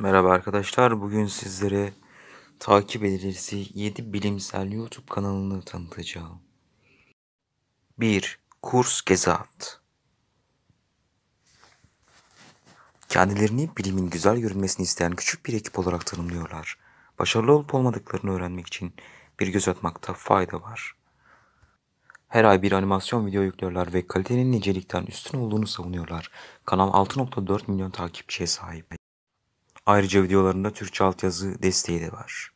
Merhaba arkadaşlar. Bugün sizlere takip edilirse 7 bilimsel YouTube kanalını tanıtacağım. 1. Kurs Gezahat Kendilerini bilimin güzel görünmesini isteyen küçük bir ekip olarak tanımlıyorlar. Başarılı olup olmadıklarını öğrenmek için bir göz atmakta fayda var. Her ay bir animasyon video yüklüyorlar ve kalitenin nicelikten üstün olduğunu savunuyorlar. Kanal 6.4 milyon takipçiye sahip. Ayrıca videolarında Türkçe altyazı desteği de var.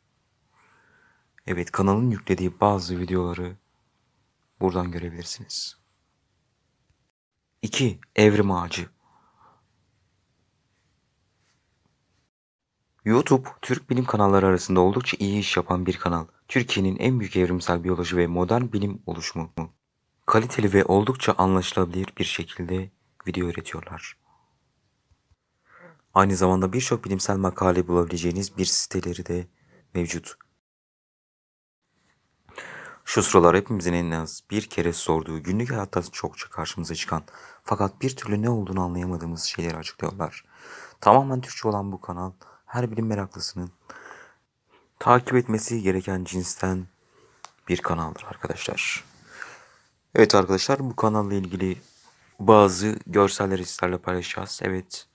Evet kanalın yüklediği bazı videoları buradan görebilirsiniz. 2. Evrim Ağacı YouTube, Türk bilim kanalları arasında oldukça iyi iş yapan bir kanal. Türkiye'nin en büyük evrimsel biyoloji ve modern bilim oluşumu. Kaliteli ve oldukça anlaşılabilir bir şekilde video üretiyorlar. Aynı zamanda birçok bilimsel makale bulabileceğiniz bir siteleri de mevcut. Şu sıralar hepimizin en az bir kere sorduğu günlük hayatta çokça karşımıza çıkan fakat bir türlü ne olduğunu anlayamadığımız şeyleri açıklıyorlar. Tamamen Türkçe olan bu kanal her bilim meraklısının takip etmesi gereken cinsten bir kanaldır arkadaşlar. Evet arkadaşlar bu kanalla ilgili bazı görseller sizlerle paylaşacağız. Evet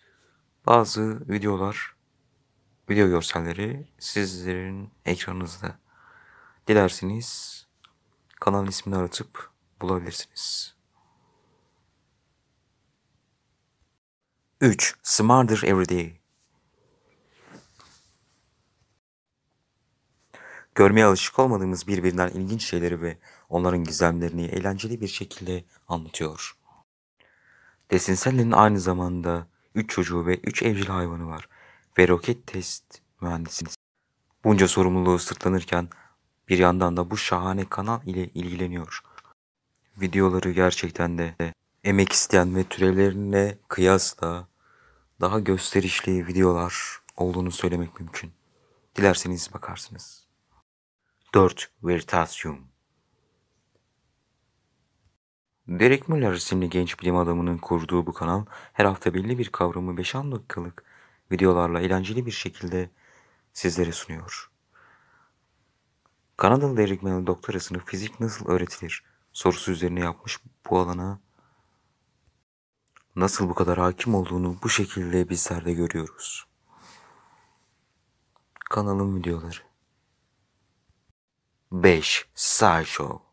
bazı videolar, video görselleri sizlerin ekranınızda. Dilerseniz kanal ismini aratıp bulabilirsiniz. 3. Smarter Everyday Görmeye alışık olmadığımız birbirinden ilginç şeyleri ve onların gizemlerini eğlenceli bir şekilde anlatıyor. Desinsellerin aynı zamanda 3 çocuğu ve 3 evcil hayvanı var ve roket test mühendisiniz. Bunca sorumluluğu sırtlanırken bir yandan da bu şahane kanal ile ilgileniyor. Videoları gerçekten de emek isteyen ve türevlerine kıyasla daha gösterişli videolar olduğunu söylemek mümkün. Dilerseniz bakarsınız. 4. Veritasium Derek Müller isimli genç bilim adamının kurduğu bu kanal her hafta belli bir kavramı 5-10 dakikalık videolarla eğlenceli bir şekilde sizlere sunuyor. Kanadalı Derek Müller doktorasını fizik nasıl öğretilir sorusu üzerine yapmış bu alana nasıl bu kadar hakim olduğunu bu şekilde bizler de görüyoruz. Kanalın videoları 5. Sideshow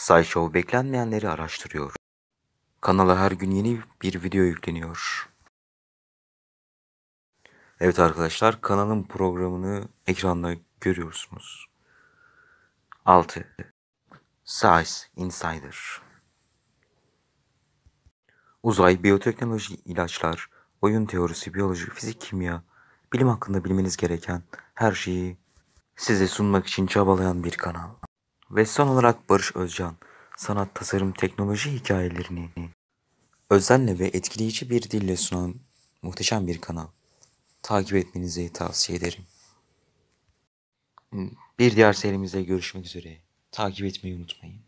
SciShow beklenmeyenleri araştırıyor. Kanala her gün yeni bir video yükleniyor. Evet arkadaşlar kanalın programını ekranda görüyorsunuz. 6. Size Insider Uzay, biyoteknoloji, ilaçlar, oyun teorisi, biyoloji, fizik, kimya, bilim hakkında bilmeniz gereken her şeyi size sunmak için çabalayan bir kanal. Ve son olarak Barış Özcan, sanat, tasarım, teknoloji hikayelerini özenle ve etkileyici bir dille sunan muhteşem bir kanal. Takip etmenizi tavsiye ederim. Bir diğer serimizde görüşmek üzere. Takip etmeyi unutmayın.